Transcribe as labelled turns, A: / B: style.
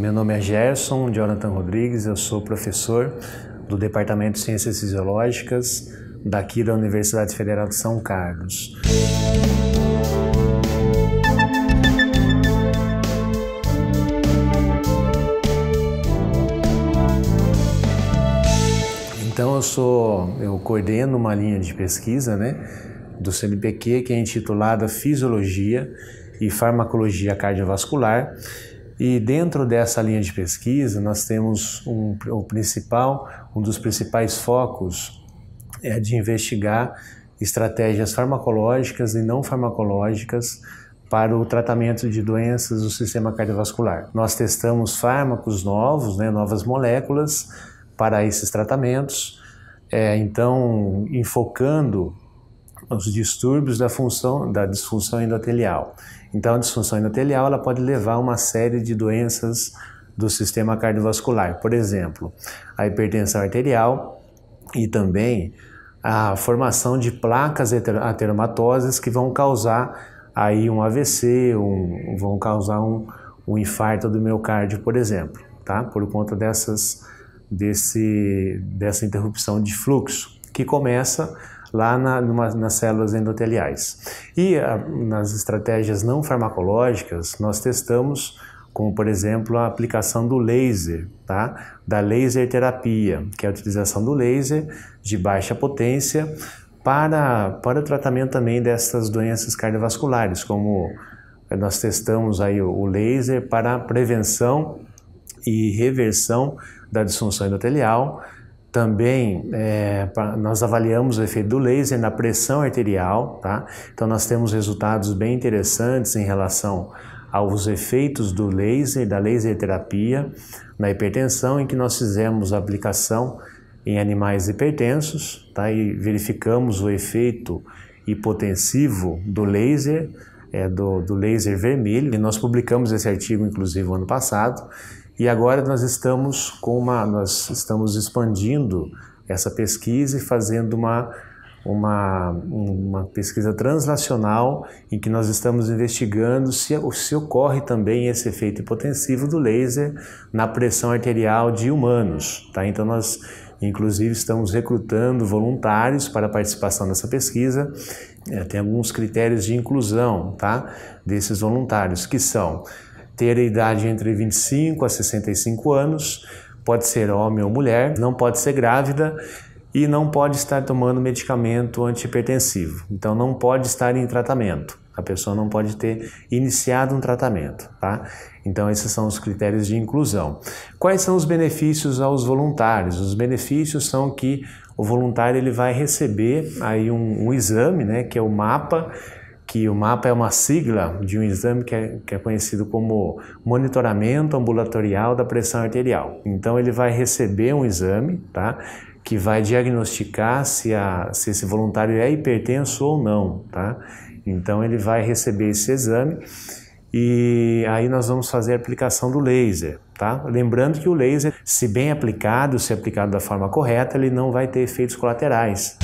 A: Meu nome é Gerson Jonathan Rodrigues, eu sou professor do Departamento de Ciências Fisiológicas daqui da Universidade Federal de São Carlos. Então eu sou, eu coordeno uma linha de pesquisa, né, do CNPq que é intitulada Fisiologia e Farmacologia Cardiovascular e dentro dessa linha de pesquisa, nós temos um, o principal, um dos principais focos é de investigar estratégias farmacológicas e não farmacológicas para o tratamento de doenças do sistema cardiovascular. Nós testamos fármacos novos, né, novas moléculas para esses tratamentos, é, então enfocando os distúrbios da função da disfunção endotelial. Então, a disfunção endotelial ela pode levar a uma série de doenças do sistema cardiovascular, por exemplo, a hipertensão arterial e também a formação de placas ateromatosas que vão causar aí um AVC, um, vão causar um, um infarto do miocárdio, por exemplo, tá? Por conta dessas desse dessa interrupção de fluxo que começa lá na, numa, nas células endoteliais. E a, ah, nas estratégias não farmacológicas, nós testamos, como por exemplo a aplicação do laser, tá? da laser terapia, que é a utilização do laser de baixa potência para, para o tratamento também dessas doenças cardiovasculares, como eh, nós testamos aí o, o laser para prevenção e reversão da disfunção endotelial, também é, nós avaliamos o efeito do laser na pressão arterial, tá? Então nós temos resultados bem interessantes em relação aos efeitos do laser, da laser terapia na hipertensão, em que nós fizemos a aplicação em animais hipertensos, tá? E verificamos o efeito hipotensivo do laser, é, do, do laser vermelho. E nós publicamos esse artigo, inclusive, ano passado. E agora nós estamos com uma, nós estamos expandindo essa pesquisa e fazendo uma uma, uma pesquisa translacional em que nós estamos investigando se, se ocorre também esse efeito hipotensivo do laser na pressão arterial de humanos. Tá? Então, nós, inclusive, estamos recrutando voluntários para a participação nessa pesquisa. É, tem alguns critérios de inclusão tá? desses voluntários, que são ter a idade entre 25 a 65 anos, pode ser homem ou mulher, não pode ser grávida e não pode estar tomando medicamento antipertensivo. Então não pode estar em tratamento. A pessoa não pode ter iniciado um tratamento, tá? Então esses são os critérios de inclusão. Quais são os benefícios aos voluntários? Os benefícios são que o voluntário ele vai receber aí um, um exame, né, que é o mapa que o MAPA é uma sigla de um exame que é, que é, conhecido como monitoramento ambulatorial da pressão arterial. Então ele vai receber um exame, tá? Que vai diagnosticar se, a, se esse voluntário é hipertenso ou não, tá? Então ele vai receber esse exame e aí nós vamos fazer a aplicação do laser, tá? Lembrando que o laser, se bem aplicado, se aplicado da forma correta, ele não vai ter efeitos colaterais.